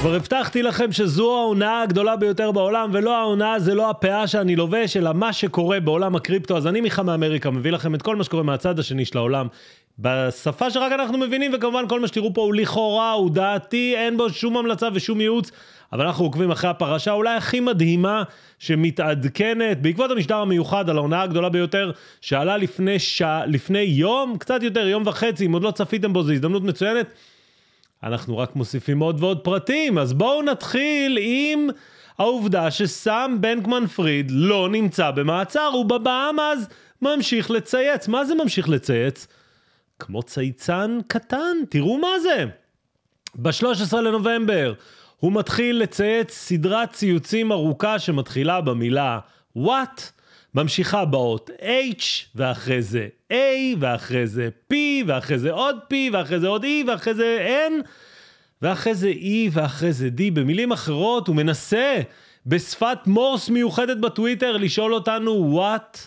כבר הבטחתי לכם שזו ההונאה הגדולה ביותר בעולם, ולא ההונאה זה לא הפאה שאני לובש, אלא מה שקורה בעולם הקריפטו. אז אני מיכה מאמריקה, מביא לכם את כל מה שקורה מהצד השני של העולם. בשפה שרק אנחנו מבינים, וכמובן כל מה שתראו פה הוא לכאורה, הוא דעתי, אין בו שום המלצה ושום ייעוץ, אבל אנחנו עוקבים אחרי הפרשה אולי הכי מדהימה שמתעדכנת בעקבות המשדר המיוחד על ההונאה הגדולה ביותר שעלה לפני, ש... לפני יום, קצת יותר, יום וחצי, אם עוד לא צפיתם בו, זו הזדמנות מצוינת. אנחנו רק מוסיפים עוד ועוד פרטים, אז בואו נתחיל עם העובדה שסם בנקמן פריד לא נמצא במעצר, הוא בבעם אז ממשיך לצייץ. מה זה ממשיך לצייץ? כמו צייצן קטן, תראו מה זה. ב-13 לנובמבר הוא מתחיל לצייץ סדרת ציוצים ארוכה שמתחילה במילה וואט. ממשיכה באות H, ואחרי זה A, ואחרי זה P, ואחרי זה עוד P, ואחרי זה עוד E, ואחרי זה N, ואחרי זה E, ואחרי זה D. במילים אחרות, הוא מנסה בשפת מורס מיוחדת בטוויטר לשאול אותנו what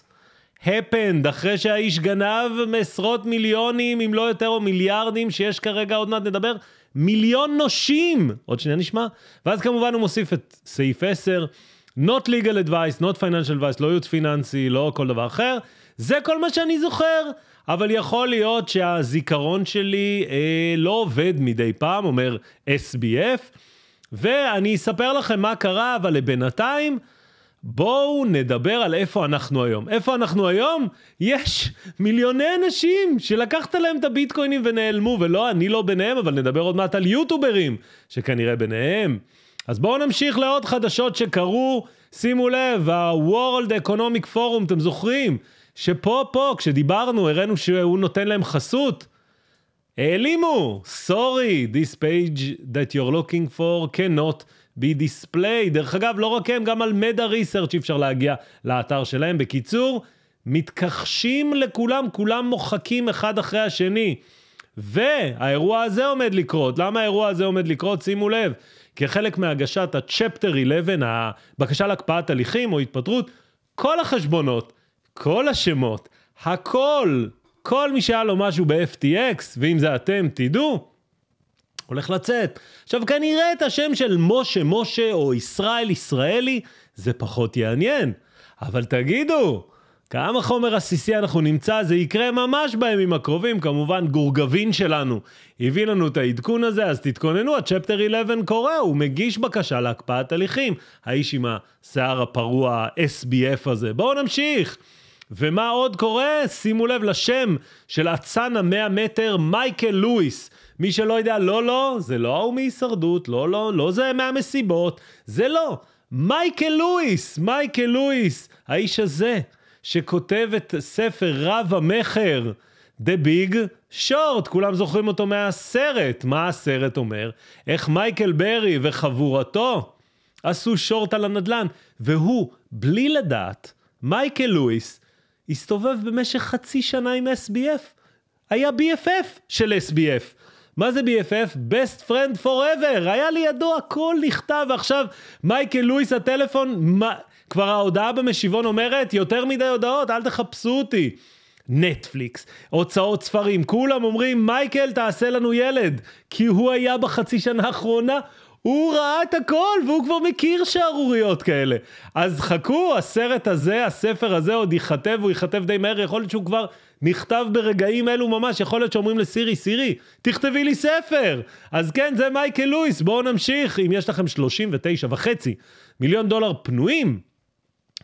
happened, אחרי שהאיש גנב עשרות מיליונים, אם לא יותר, או מיליארדים, שיש כרגע, עוד מעט נדבר, מיליון נושים! עוד שנייה נשמע. ואז כמובן הוא מוסיף את סעיף 10. Not legal advice, not financial advice, לא ייעוץ פיננסי, לא כל דבר אחר. זה כל מה שאני זוכר. אבל יכול להיות שהזיכרון שלי אה, לא עובד מדי פעם, אומר SBF, ואני אספר לכם מה קרה, אבל לבינתיים, בואו נדבר על איפה אנחנו היום. איפה אנחנו היום? יש מיליוני אנשים שלקחת להם את הביטקוינים ונעלמו, ולא, אני לא ביניהם, אבל נדבר עוד מעט על יוטוברים, שכנראה ביניהם. אז בואו נמשיך לעוד חדשות שקרו. שימו לב, ה-World Economic Forum, אתם זוכרים? שפה, פה, כשדיברנו, הראינו שהוא נותן להם חסות. העלימו, sorry, this page that you're looking for cannot be displayed. דרך אגב, לא רק הם, גם על מדע ריסרצ' אפשר להגיע לאתר שלהם. בקיצור, מתכחשים לכולם, כולם מוחקים אחד אחרי השני. והאירוע הזה עומד לקרות. למה האירוע הזה עומד לקרות? שימו לב, כחלק מהגשת ה-Chapter 11, הבקשה להקפאת הליכים או התפטרות, כל החשבונות, כל השמות, הכל, כל מי שהיה לו משהו ב-FTX, ואם זה אתם, תדעו, הולך לצאת. עכשיו, כנראה את השם של משה משה או ישראל ישראלי, זה פחות יעניין. אבל תגידו, כמה חומר עסיסי אנחנו נמצא, זה יקרה ממש בימים הקרובים. כמובן, גורגבין שלנו הביא לנו את העדכון הזה, אז תתכוננו, הצ'פטר 11 קורא, הוא מגיש בקשה להקפאת הליכים. האיש עם השיער הפרוע, ה SBF הזה. בואו נמשיך. ומה עוד קורה? שימו לב לשם של אצן המאה מטר, מייקל לואיס. מי שלא יודע, לא, לא, זה לא ההוא מהישרדות, לא, לא, לא זה מהמסיבות, זה לא. מייקל לואיס, מייקל לואיס, האיש הזה. שכותב את ספר רב המכר, The Big Short, כולם זוכרים אותו מהסרט. מה הסרט אומר? איך מייקל ברי וחבורתו עשו שורט על הנדל"ן, והוא, בלי לדעת, מייקל לואיס, הסתובב במשך חצי שנה עם SBF. היה BFF של SBF. מה זה BFF? Best Friend Forever. היה לידו הכל נכתב, ועכשיו מייקל לואיס הטלפון... מה... כבר ההודעה במשיבון אומרת, יותר מדי הודעות, אל תחפשו אותי. נטפליקס, הוצאות ספרים, כולם אומרים, מייקל, תעשה לנו ילד, כי הוא היה בחצי שנה האחרונה, הוא ראה את הכל, והוא כבר מכיר שערוריות כאלה. אז חכו, הסרט הזה, הספר הזה עוד ייכתב, הוא ייכתב די מהר, יכול להיות שהוא כבר נכתב ברגעים אלו ממש, יכול להיות שאומרים לסירי, סירי, תכתבי לי ספר. אז כן, זה מייקל לואיס, בואו נמשיך. אם יש לכם 39 וחצי מיליון דולר פנויים,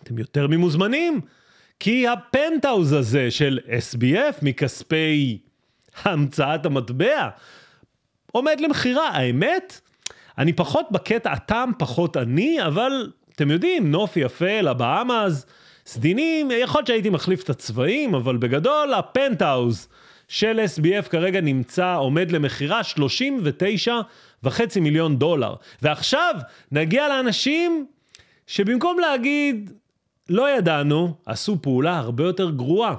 אתם יותר ממוזמנים, כי הפנטאוז הזה של SBF מכספי המצאת המטבע עומד למכירה. האמת, אני פחות בקטע הטעם, פחות אני, אבל אתם יודעים, נוף יפה לבאמאז, סדינים, יכול להיות שהייתי מחליף את הצבעים, אבל בגדול הפנטאוז של SBF כרגע נמצא, עומד למכירה 39 וחצי מיליון דולר. ועכשיו נגיע לאנשים שבמקום להגיד, לא ידענו, עשו פעולה הרבה יותר גרועה.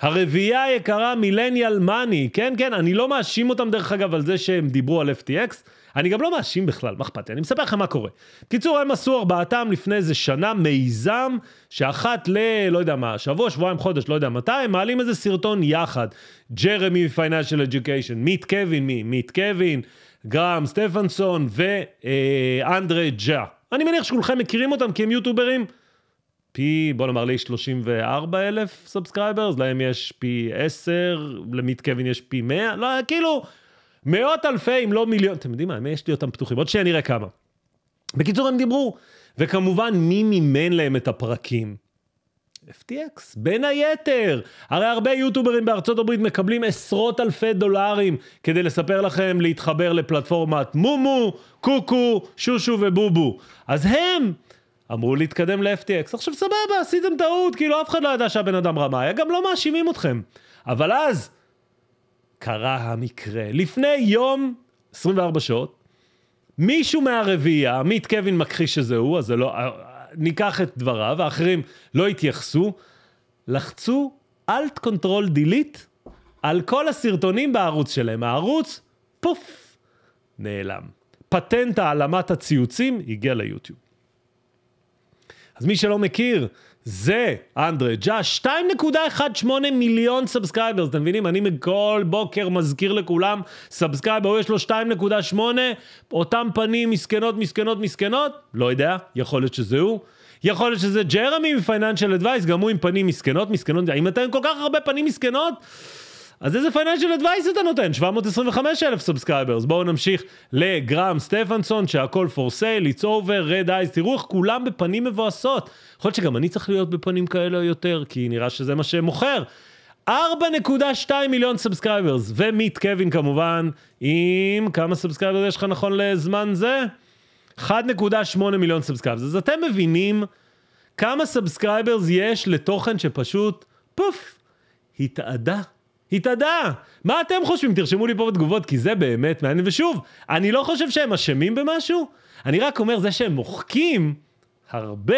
הרביעייה היקרה מילניאל מאני, כן, כן, אני לא מאשים אותם דרך אגב על זה שהם דיברו על FTX, אני גם לא מאשים בכלל, מה אכפת לי, אני מספר לכם מה קורה. קיצור, הם עשו ארבעתם לפני איזה שנה מיזם, שאחת ל... לא יודע מה, שבוע, שבועיים, חודש, לא יודע מתי, הם מעלים איזה סרטון יחד. ג'רמי מפייננשל אדיוקיישן, מיט קווין, מי? מיט קווין, גרם סטפנסון ואנדרי אה, ג'ה. אני מניח שכולכם מכירים אותם כי הם יוטוברים. פי, בוא נאמר לי 34 אלף סאבסקרייברס, להם יש פי 10, למיט קווין יש פי 100, לא, כאילו, מאות אלפי, אם לא מיליון, אתם יודעים מה, יש לי אותם פתוחים, עוד שנייה נראה כמה. בקיצור, הם דיברו, וכמובן, מי מימן להם את הפרקים? FTX, בין היתר. הרי הרבה יוטוברים בארצות הברית מקבלים עשרות אלפי דולרים כדי לספר לכם להתחבר לפלטפורמת מומו, קוקו, שושו ובובו. אז הם אמרו להתקדם ל-FTX. עכשיו סבבה, עשיתם טעות, כאילו אף אחד לא ידע שהבן אדם רמאי, גם לא מאשימים אתכם. אבל אז קרה המקרה. לפני יום, 24 שעות, מישהו מהרביעייה, עמית קווין מכחיש שזה הוא, אז זה לא... אה, ניקח את דבריו, האחרים לא התייחסו, לחצו Alt Control Delete על כל הסרטונים בערוץ שלהם. הערוץ, פוף, נעלם. פטנט העלמת הציוצים הגיע ליוטיוב. אז מי שלא מכיר, זה אנדרי ג'אש, 2.18 מיליון סאבסקייברס, אתם מבינים? אני כל בוקר מזכיר לכולם, סאבסקייבר, הוא יש לו 2.8, אותם פנים מסכנות, מסכנות, מסכנות, לא יודע, יכול להיות שזה הוא. יכול להיות שזה ג'רמי מפייננשל אדווייס, גם הוא עם פנים מסכנות, מסכנות, אם אתם כל כך הרבה פנים מסכנות, אז איזה פייננשל אדווייס אתה נותן? 725 אלף סאבסקייברס. בואו נמשיך לגרם סטפנסון, שהכל for sale, it's over, red eyes, תראו איך כולם בפנים מבואסות. יכול להיות שגם אני צריך להיות בפנים כאלה או יותר, כי נראה שזה מה שמוכר. 4.2 מיליון סאבסקייברס, ומיט קווין כמובן, עם כמה סאבסקייברס יש לך נכון לזמן זה? 1.8 מיליון סאבסקייברס. אז אתם מבינים כמה סאבסקייברס יש לתוכן שפשוט, פוף, התאדה. התאדה. מה אתם חושבים? תרשמו לי פה בתגובות, כי זה באמת מעניין. ושוב, אני לא חושב שהם אשמים במשהו, אני רק אומר, זה שהם מוחקים, הרבה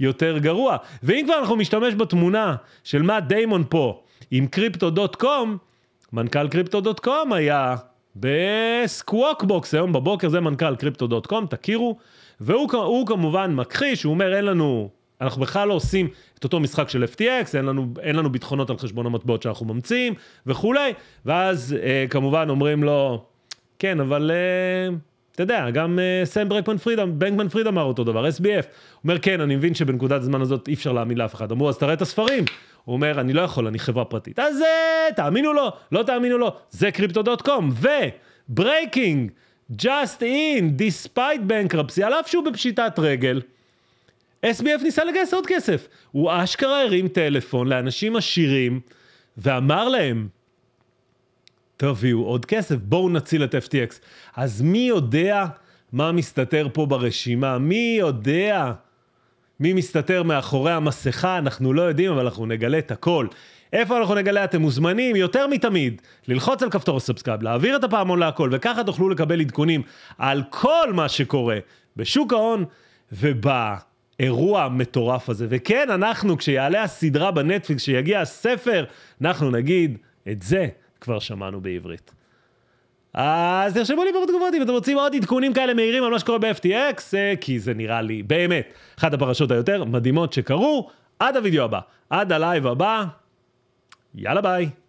יותר גרוע. ואם כבר אנחנו משתמש בתמונה של מה דיימון פה עם קריפטו דוט קום, מנכ"ל קריפטו דוט קום היה בסקווק בוקס היום בבוקר, זה מנכ"ל קריפטו דוט קום, תכירו. והוא כמובן מכחיש, הוא אומר אין לנו אנחנו בכלל לא עושים את אותו משחק של FTX, אין לנו, אין לנו ביטחונות על חשבון המטבעות שאנחנו ממציאים וכולי, ואז אה, כמובן אומרים לו, כן, אבל... אה, אתה יודע, גם אה, סם ברקמן פריד, בנקמן פריד אמר אותו דבר, SBF. אומר, כן, אני מבין שבנקודת הזמן הזאת אי אפשר להאמין לאף אחד. אמרו, אז תראה את הספרים. הוא אומר, אני לא יכול, אני חברה פרטית. אז אה, תאמינו לו, לא תאמינו לו, זה קריפטו.קום. וברייקינג, just in, despite bankruptcy, על אף שהוא בפשיטת רגל, SBF ניסה לגייס עוד כסף. הוא אשכרה הרים טלפון לאנשים עשירים ואמר להם, תביאו עוד כסף, בואו נציל את FTX. אז מי יודע מה מסתתר פה ברשימה? מי יודע מי מסתתר מאחורי המסכה? אנחנו לא יודעים, אבל אנחנו נגלה את הכל. איפה אנחנו נגלה? אתם מוזמנים יותר מתמיד ללחוץ על כפתור הסאבסקרייב, להעביר את הפעמון להכל, וככה תוכלו לקבל עדכונים על כל מה שקורה בשוק ההון ובא. האירוע המטורף הזה. וכן, אנחנו, כשיעלה הסדרה בנטפליקס, כשיגיע הספר, אנחנו נגיד, את זה כבר שמענו בעברית. אז תרשמו לי פה בתגובות אם אתם רוצים עוד עדכונים כאלה מהירים על מה שקורה ב-FTX, אה, כי זה נראה לי באמת אחת הפרשות היותר מדהימות שקרו. עד הוידאו הבא, עד הלייב הבא, יאללה ביי.